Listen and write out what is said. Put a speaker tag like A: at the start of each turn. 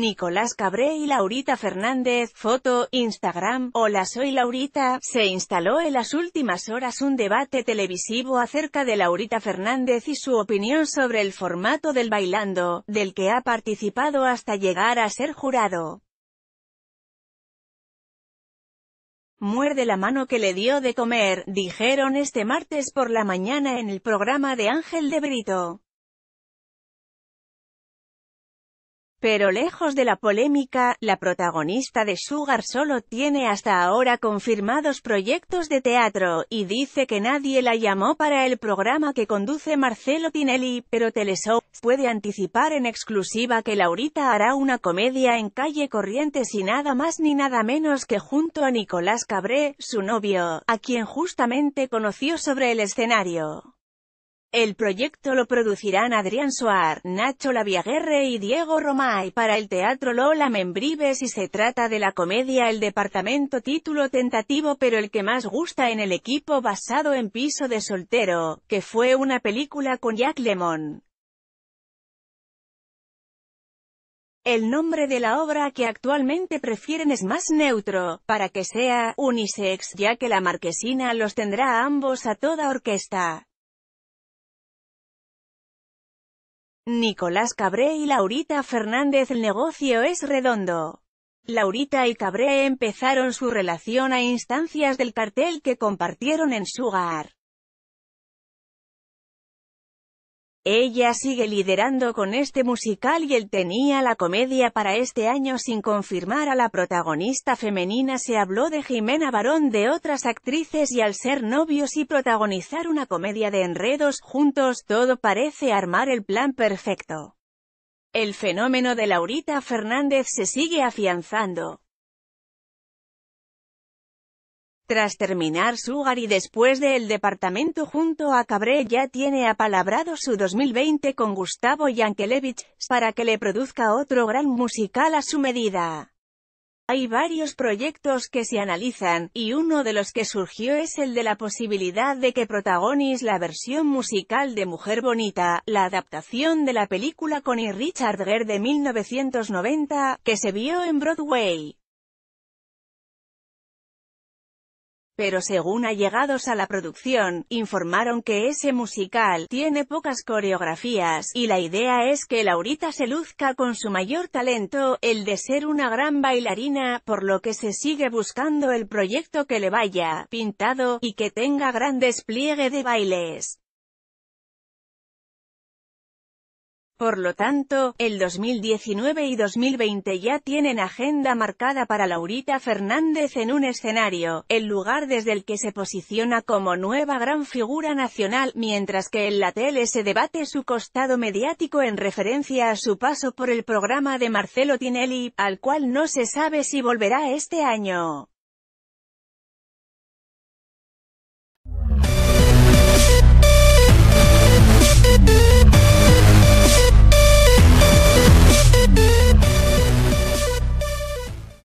A: Nicolás Cabré y Laurita Fernández, foto, Instagram, Hola soy Laurita, se instaló en las últimas horas un debate televisivo acerca de Laurita Fernández y su opinión sobre el formato del bailando, del que ha participado hasta llegar a ser jurado. muerde la mano que le dio de comer, dijeron este martes por la mañana en el programa de Ángel de Brito. Pero lejos de la polémica, la protagonista de Sugar solo tiene hasta ahora confirmados proyectos de teatro, y dice que nadie la llamó para el programa que conduce Marcelo Tinelli, pero Teleshow puede anticipar en exclusiva que Laurita hará una comedia en calle corriente y nada más ni nada menos que junto a Nicolás Cabré, su novio, a quien justamente conoció sobre el escenario. El proyecto lo producirán Adrián Soar, Nacho Laviaguerre y Diego Romay para el Teatro Lola Membrives y se trata de la comedia El Departamento título tentativo pero el que más gusta en el equipo basado en Piso de Soltero, que fue una película con Jack Lemon. El nombre de la obra que actualmente prefieren es más neutro, para que sea unisex ya que la marquesina los tendrá a ambos a toda orquesta. Nicolás Cabré y Laurita Fernández El negocio es redondo. Laurita y Cabré empezaron su relación a instancias del cartel que compartieron en Sugar. Ella sigue liderando con este musical y él tenía la comedia para este año sin confirmar a la protagonista femenina se habló de Jimena Barón de otras actrices y al ser novios y protagonizar una comedia de enredos juntos todo parece armar el plan perfecto. El fenómeno de Laurita Fernández se sigue afianzando. Tras terminar Sugar y después de El Departamento junto a Cabré ya tiene apalabrado su 2020 con Gustavo Yankelevich, para que le produzca otro gran musical a su medida. Hay varios proyectos que se analizan, y uno de los que surgió es el de la posibilidad de que protagonice la versión musical de Mujer Bonita, la adaptación de la película con Richard Gere de 1990, que se vio en Broadway. pero según allegados a la producción, informaron que ese musical tiene pocas coreografías, y la idea es que Laurita se luzca con su mayor talento, el de ser una gran bailarina, por lo que se sigue buscando el proyecto que le vaya pintado, y que tenga gran despliegue de bailes. Por lo tanto, el 2019 y 2020 ya tienen agenda marcada para Laurita Fernández en un escenario, el lugar desde el que se posiciona como nueva gran figura nacional, mientras que en la tele se debate su costado mediático en referencia a su paso por el programa de Marcelo Tinelli, al cual no se sabe si volverá este año.